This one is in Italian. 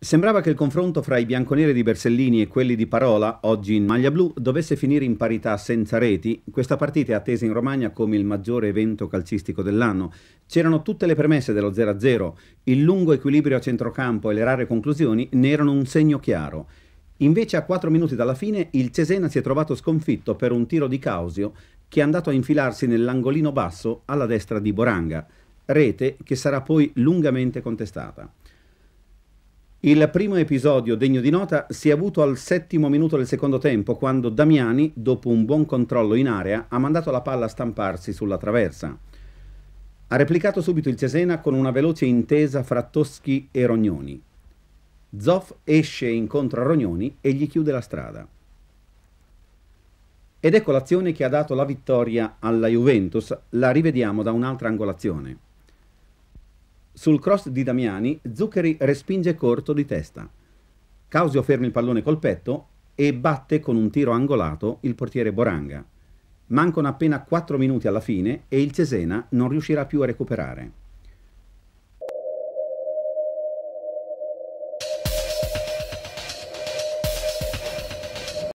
Sembrava che il confronto fra i bianconeri di Bersellini e quelli di Parola, oggi in maglia blu, dovesse finire in parità senza reti. Questa partita è attesa in Romagna come il maggiore evento calcistico dell'anno. C'erano tutte le premesse dello 0-0. Il lungo equilibrio a centrocampo e le rare conclusioni ne erano un segno chiaro. Invece a 4 minuti dalla fine il Cesena si è trovato sconfitto per un tiro di Causio che è andato a infilarsi nell'angolino basso alla destra di Boranga, rete che sarà poi lungamente contestata. Il primo episodio degno di nota si è avuto al settimo minuto del secondo tempo, quando Damiani, dopo un buon controllo in area, ha mandato la palla a stamparsi sulla traversa. Ha replicato subito il Cesena con una veloce intesa fra Toschi e Rognoni. Zoff esce incontro a Rognoni e gli chiude la strada. Ed ecco l'azione che ha dato la vittoria alla Juventus, la rivediamo da un'altra angolazione. Sul cross di Damiani, Zuccheri respinge corto di testa. Causio ferma il pallone col petto e batte con un tiro angolato il portiere Boranga. Mancano appena 4 minuti alla fine e il Cesena non riuscirà più a recuperare.